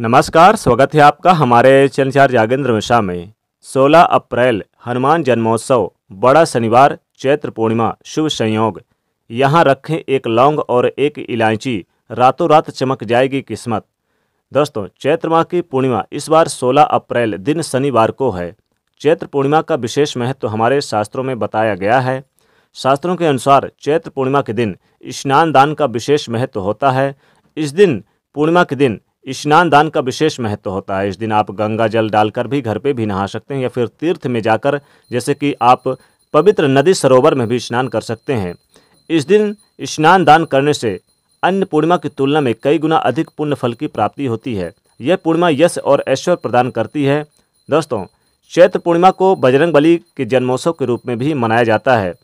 नमस्कार स्वागत है आपका हमारे चैनल चार जागेंद्र मिश्रा में 16 अप्रैल हनुमान जन्मोत्सव बड़ा शनिवार चैत्र पूर्णिमा शुभ संयोग यहाँ रखें एक लौंग और एक इलायची रातों रात चमक जाएगी किस्मत दोस्तों चैत्र माह की पूर्णिमा इस बार 16 अप्रैल दिन शनिवार को है चैत्र पूर्णिमा का विशेष महत्व तो हमारे शास्त्रों में बताया गया है शास्त्रों के अनुसार चैत्र पूर्णिमा के दिन स्नान दान का विशेष महत्व तो होता है इस दिन पूर्णिमा के दिन स्नान दान का विशेष महत्व होता है इस दिन आप गंगा जल डालकर भी घर पे भी नहा सकते हैं या फिर तीर्थ में जाकर जैसे कि आप पवित्र नदी सरोवर में भी स्नान कर सकते हैं इस दिन स्नान दान करने से अन्य पूर्णिमा की तुलना में कई गुना अधिक पुण्य फल की प्राप्ति होती है यह पूर्णिमा यश और ऐश्वर्य प्रदान करती है दोस्तों चैत्र पूर्णिमा को बजरंग बली के जन्मोत्सव के रूप में भी मनाया जाता है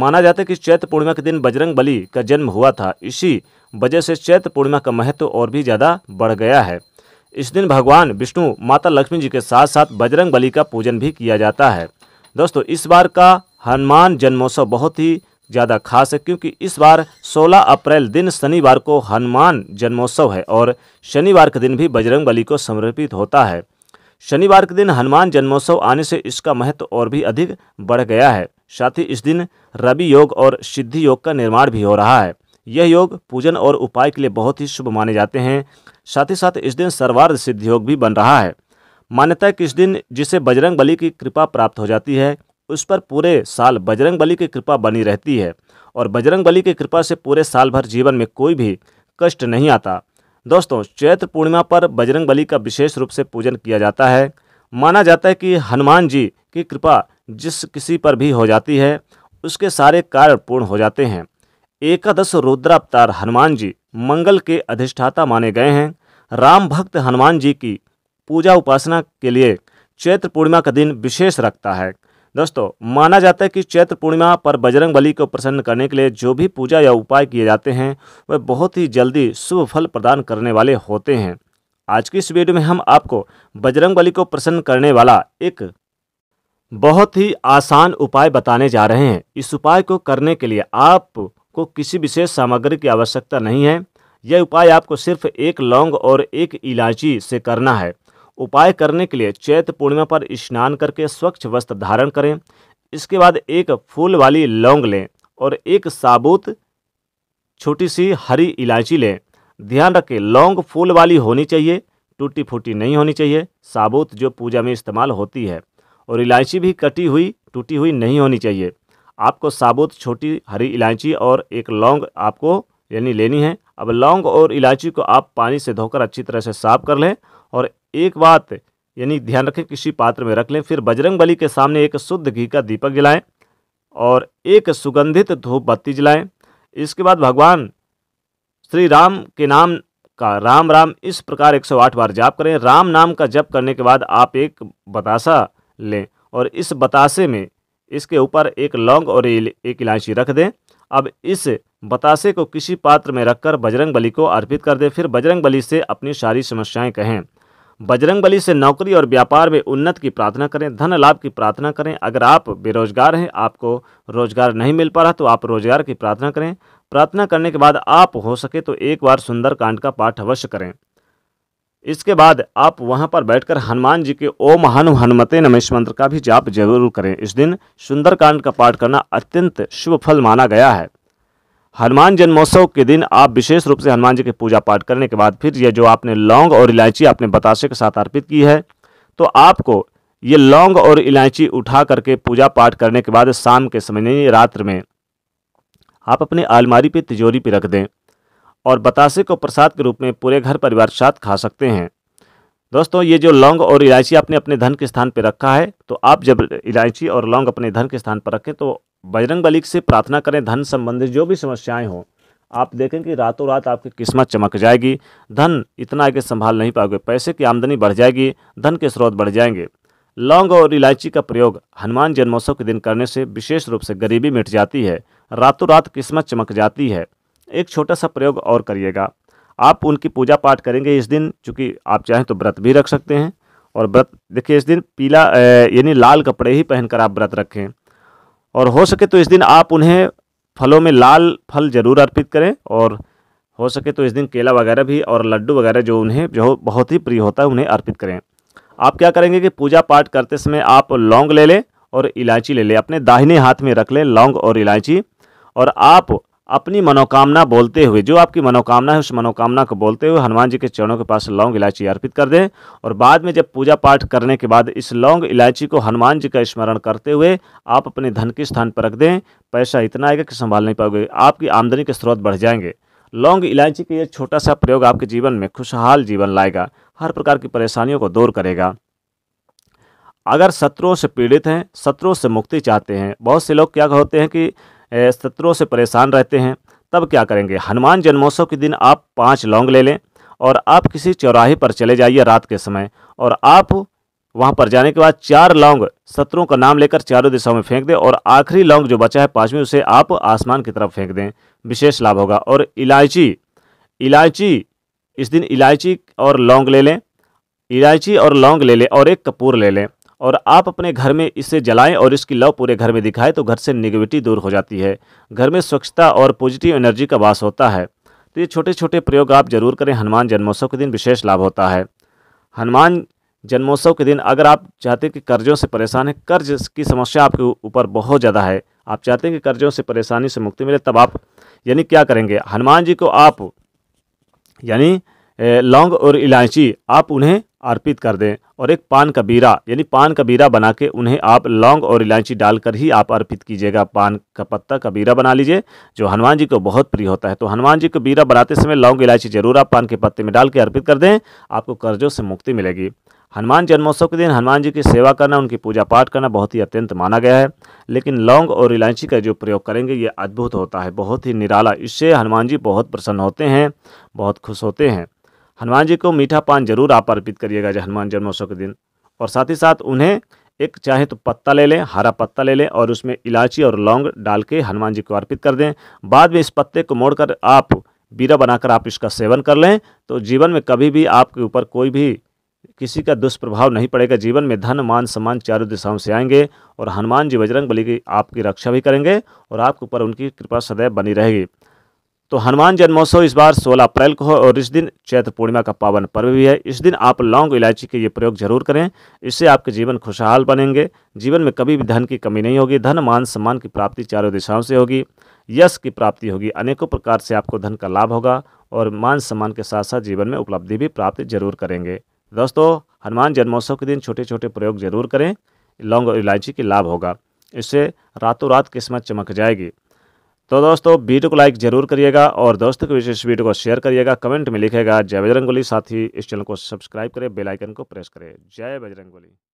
माना जाता है कि चैत्र पूर्णिमा के दिन बजरंग बली का जन्म हुआ था इसी वजह से चैत्र पूर्णिमा का महत्व और भी ज़्यादा बढ़ गया है इस दिन भगवान विष्णु माता लक्ष्मी जी के साथ साथ बजरंग बली का पूजन भी किया जाता है दोस्तों इस बार का हनुमान जन्मोत्सव बहुत ही ज़्यादा खास है क्योंकि इस बार 16 अप्रैल दिन शनिवार को हनुमान जन्मोत्सव है और शनिवार के दिन भी बजरंग बली को समर्पित होता है शनिवार के दिन हनुमान जन्मोत्सव आने से इसका महत्व और भी अधिक बढ़ गया है साथ ही इस दिन रवि योग और सिद्धि योग का निर्माण भी हो रहा है यह योग पूजन और उपाय के लिए बहुत ही शुभ माने जाते हैं साथ ही साथ इस दिन सर्वार्ध सिद्ध योग भी बन रहा है मान्यता है कि इस दिन जिसे बजरंग बली की कृपा प्राप्त हो जाती है उस पर पूरे साल बजरंग बली की कृपा बनी रहती है और बजरंग बली की कृपा से पूरे साल भर जीवन में कोई भी कष्ट नहीं आता दोस्तों चैत्र पूर्णिमा पर बजरंग बली का विशेष रूप से पूजन किया जाता है माना जाता है कि हनुमान जी की कृपा जिस किसी पर भी हो जाती है उसके सारे कार्य पूर्ण हो जाते हैं एकादश रुद्रावतार हनुमान जी मंगल के अधिष्ठाता माने गए हैं राम भक्त हनुमान जी की पूजा उपासना के लिए चैत्र पूर्णिमा का दिन विशेष रखता है दोस्तों माना जाता है कि चैत्र पूर्णिमा पर बजरंग बली को प्रसन्न करने के लिए जो भी पूजा या उपाय किए जाते हैं वह बहुत ही जल्दी शुभ फल प्रदान करने वाले होते हैं आज की इस वीडियो में हम आपको बजरंग बली को प्रसन्न करने वाला एक बहुत ही आसान उपाय बताने जा रहे हैं इस उपाय को करने के लिए आप को किसी विशेष सामग्री की आवश्यकता नहीं है यह उपाय आपको सिर्फ एक लौंग और एक इलायची से करना है उपाय करने के लिए चैत पूर्णिमा पर स्नान करके स्वच्छ वस्त्र धारण करें इसके बाद एक फूल वाली लौंग लें और एक साबुत छोटी सी हरी इलायची लें ध्यान रखें लौंग फूल वाली होनी चाहिए टूटी फूटी नहीं होनी चाहिए साबुत जो पूजा में इस्तेमाल होती है और इलायची भी कटी हुई टूटी हुई नहीं होनी चाहिए आपको साबुत छोटी हरी इलायची और एक लौंग आपको यानी लेनी है अब लौंग और इलायची को आप पानी से धोकर अच्छी तरह से साफ कर लें और एक बात यानी ध्यान रखें किसी पात्र में रख लें फिर बजरंग बली के सामने एक शुद्ध घी का दीपक जलाएं और एक सुगंधित धूप बत्ती जलाएं इसके बाद भगवान श्री राम के नाम का राम राम इस प्रकार 108 बार जाप करें राम नाम का जप करने के बाद आप एक बतासा लें और इस बतासे में इसके ऊपर एक लौंग और एक इलायची रख दें अब इस बतासे को किसी पात्र में रखकर बजरंग बली को अर्पित कर दें फिर बजरंग बली से अपनी सारी समस्याएं कहें बजरंग बली से नौकरी और व्यापार में उन्नत की प्रार्थना करें धन लाभ की प्रार्थना करें अगर आप बेरोजगार हैं आपको रोजगार नहीं मिल पा रहा तो आप रोजगार की प्रार्थना करें प्रार्थना करने के बाद आप हो सके तो एक बार सुंदर कांड का पाठ अवश्य करें इसके बाद आप वहां पर बैठकर हनुमान जी के ओम हनु हनुमते नमेश मंत्र का भी जाप जरूर करें इस दिन सुंदरकांड का पाठ करना अत्यंत शुभ फल माना गया है हनुमान जन्मोत्सव के दिन आप विशेष रूप से हनुमान जी के पूजा पाठ करने के बाद फिर ये जो आपने लौंग और इलायची आपने बताशे के साथ अर्पित की है तो आपको ये लौंग और इलायची उठा करके पूजा पाठ करने के बाद शाम के समय रात्र में आप अपने अलमारी पे तिजोरी पे रख दें और बतासे को प्रसाद के रूप में पूरे घर परिवार साथ खा सकते हैं दोस्तों ये जो लौंग और इलायची आपने अपने धन के स्थान पर रखा है तो आप जब इलायची और लौंग अपने धन के स्थान पर रखें तो बजरंग बलिक से प्रार्थना करें धन संबंधित जो भी समस्याएं हों आप देखें कि रातों रात आपकी किस्मत चमक जाएगी धन इतना आगे संभाल नहीं पाओगे पैसे की आमदनी बढ़ जाएगी धन के स्रोत बढ़ जाएंगे लौंग और इलायची का प्रयोग हनुमान जन्मोत्सव के दिन करने से विशेष रूप से गरीबी मिट जाती है रातों रात किस्मत चमक जाती है एक छोटा सा प्रयोग और करिएगा आप उनकी पूजा पाठ करेंगे इस दिन चूँकि आप चाहें तो व्रत भी रख सकते हैं और व्रत देखिए इस दिन पीला यानी लाल कपड़े ही पहनकर आप व्रत रखें और हो सके तो इस दिन आप उन्हें फलों में लाल फल ज़रूर अर्पित करें और हो सके तो इस दिन केला वगैरह भी और लड्डू वगैरह जो उन्हें जो बहुत ही प्रिय होता है उन्हें अर्पित करें आप क्या करेंगे कि पूजा पाठ करते समय आप लौंग ले लें और इलायची ले लें अपने दाहिने हाथ में रख लें लौंग और इलायची और आप अपनी मनोकामना बोलते हुए जो आपकी मनोकामना है उस मनोकामना को बोलते हुए हनुमान जी के चरणों के पास लौंग इलायची अर्पित कर दें और बाद में जब पूजा पाठ करने के बाद इस लौंग इलायची को हनुमान जी का स्मरण करते हुए आप अपने धन के स्थान पर रख दें पैसा इतना आएगा कि संभाल नहीं पाओगे आपकी आमदनी के स्रोत बढ़ जाएंगे लौंग इलायची का यह छोटा सा प्रयोग आपके जीवन में खुशहाल जीवन लाएगा हर प्रकार की परेशानियों को दूर करेगा अगर शत्रुओं से पीड़ित हैं शत्रुओं से मुक्ति चाहते हैं बहुत से लोग क्या होते हैं कि सत्रों से परेशान रहते हैं तब क्या करेंगे हनुमान जन्मोत्सव के दिन आप पाँच लौंग ले लें और आप किसी चौराहे पर चले जाइए रात के समय और आप वहाँ पर जाने के बाद चार लौंग शत्रुओं का नाम लेकर चारों दिशाओं में फेंक दें और आखिरी लौंग जो बचा है पाँचवीं उसे आप आसमान की तरफ फेंक दें विशेष लाभ होगा और इलायची इलायची इस दिन इलायची और लौंग ले लें इलायची और लौंग ले लें और एक कपूर ले लें और आप अपने घर में इसे जलाएं और इसकी लव पूरे घर में दिखाएं तो घर से निगेविटी दूर हो जाती है घर में स्वच्छता और पॉजिटिव एनर्जी का वास होता है तो ये छोटे छोटे प्रयोग आप जरूर करें हनुमान जन्मोत्सव के दिन विशेष लाभ होता है हनुमान जन्मोत्सव के दिन अगर आप चाहते हैं कि कर्जों से परेशान है कर्ज की समस्या आपके ऊपर बहुत ज़्यादा है आप चाहते हैं कि कर्जों से परेशानी से मुक्ति मिले तब आप यानी क्या करेंगे हनुमान जी को आप यानी लौंग और इलायची आप उन्हें अर्पित कर दें और एक पान कबीरा यानी पान कबीरा बना के उन्हें आप लौंग और इलायची डालकर ही आप अर्पित कीजिएगा पान का पत्ता कबीरा बना लीजिए जो हनुमान जी को बहुत प्रिय होता है तो हनुमान जी को बीरा बनाते समय लौंग इलायची जरूर आप पान के पत्ते में डाल के अर्पित कर दें आपको कर्जों से मुक्ति मिलेगी हनुमान जन्मोत्सव के दिन हनुमान जी की सेवा करना उनकी पूजा पाठ करना बहुत ही अत्यंत माना गया है लेकिन लौंग और इलायची का जो प्रयोग करेंगे ये अद्भुत होता है बहुत ही निराला इससे हनुमान जी बहुत प्रसन्न होते हैं बहुत खुश होते हैं हनुमान जी को मीठा पान जरूर आप अर्पित करिएगा जो हनुमान जन्मोत्सव के दिन और साथ ही साथ उन्हें एक चाहे तो पत्ता ले लें हरा पत्ता ले लें और उसमें इलायची और लौंग डाल के हनुमान जी को अर्पित कर दें बाद में इस पत्ते को मोड़कर आप बीरा बनाकर आप इसका सेवन कर लें तो जीवन में कभी भी आपके ऊपर कोई भी किसी का दुष्प्रभाव नहीं पड़ेगा जीवन में धन मान सम्मान चारों दिशाओं से आएंगे और हनुमान जी बजरंग बली की आपकी रक्षा भी करेंगे और आपके ऊपर उनकी कृपा सदैव बनी रहेगी तो हनुमान जन्मोत्सव इस बार 16 अप्रैल को है और इस दिन चैत्र पूर्णिमा का पावन पर्व भी है इस दिन आप लौंग इलायची के ये प्रयोग जरूर करें इससे आपके जीवन खुशहाल बनेंगे जीवन में कभी भी धन की कमी नहीं होगी धन मान सम्मान की प्राप्ति चारों दिशाओं से होगी यश की प्राप्ति होगी अनेकों प्रकार से आपको धन का लाभ होगा और मान सम्मान के साथ साथ जीवन में उपलब्धि भी प्राप्त जरूर करेंगे दोस्तों हनुमान जन्मोत्सव के दिन छोटे छोटे प्रयोग जरूर करें लौंग और इलायची की लाभ होगा इससे रातों रात किस्मत चमक जाएगी तो दोस्तों वीडियो को लाइक जरूर करिएगा और दोस्तों के विशेष वीडियो को शेयर करिएगा कमेंट में लिखेगा जय बजरंगली साथ ही इस चैनल को सब्सक्राइब करें बेलाइकन को प्रेस करें जय बजरंगली